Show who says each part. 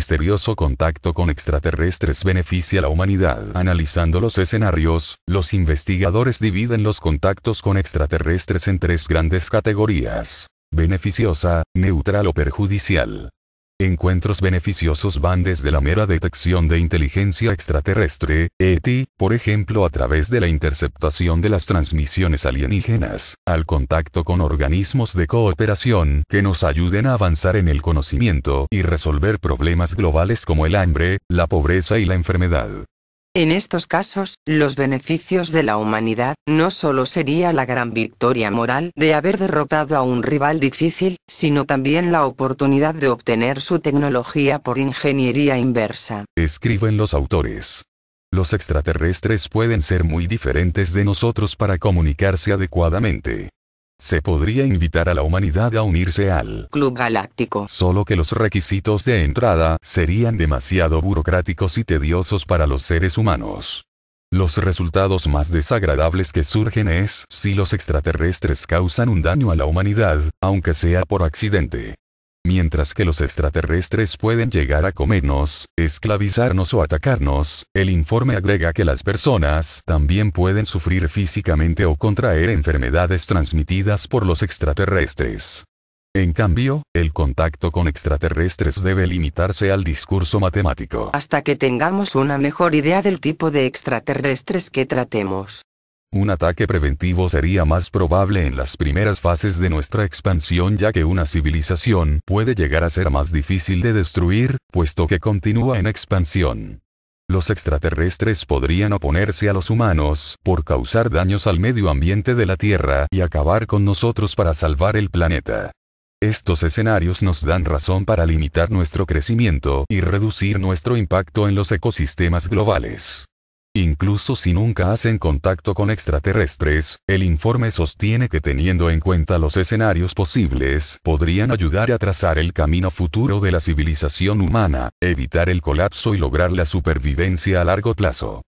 Speaker 1: misterioso contacto con extraterrestres beneficia a la humanidad. Analizando los escenarios, los investigadores dividen los contactos con extraterrestres en tres grandes categorías. Beneficiosa, neutral o perjudicial. Encuentros beneficiosos van desde la mera detección de inteligencia extraterrestre, ETI, por ejemplo a través de la interceptación de las transmisiones alienígenas, al contacto con organismos de cooperación que nos ayuden a avanzar en el conocimiento y resolver problemas globales como el hambre, la pobreza y la enfermedad.
Speaker 2: En estos casos, los beneficios de la humanidad no solo sería la gran victoria moral de haber derrotado a un rival difícil, sino también la oportunidad de obtener su tecnología por ingeniería inversa.
Speaker 1: Escriben los autores. Los extraterrestres pueden ser muy diferentes de nosotros para comunicarse adecuadamente se podría invitar a la humanidad a unirse al Club Galáctico. Solo que los requisitos de entrada serían demasiado burocráticos y tediosos para los seres humanos. Los resultados más desagradables que surgen es si los extraterrestres causan un daño a la humanidad, aunque sea por accidente. Mientras que los extraterrestres pueden llegar a comernos, esclavizarnos o atacarnos, el informe agrega que las personas también pueden sufrir físicamente o contraer enfermedades transmitidas por los extraterrestres. En cambio, el contacto con extraterrestres debe limitarse al discurso matemático.
Speaker 2: Hasta que tengamos una mejor idea del tipo de extraterrestres que tratemos.
Speaker 1: Un ataque preventivo sería más probable en las primeras fases de nuestra expansión ya que una civilización puede llegar a ser más difícil de destruir, puesto que continúa en expansión. Los extraterrestres podrían oponerse a los humanos por causar daños al medio ambiente de la Tierra y acabar con nosotros para salvar el planeta. Estos escenarios nos dan razón para limitar nuestro crecimiento y reducir nuestro impacto en los ecosistemas globales. Incluso si nunca hacen contacto con extraterrestres, el informe sostiene que teniendo en cuenta los escenarios posibles, podrían ayudar a trazar el camino futuro de la civilización humana, evitar el colapso y lograr la supervivencia a largo plazo.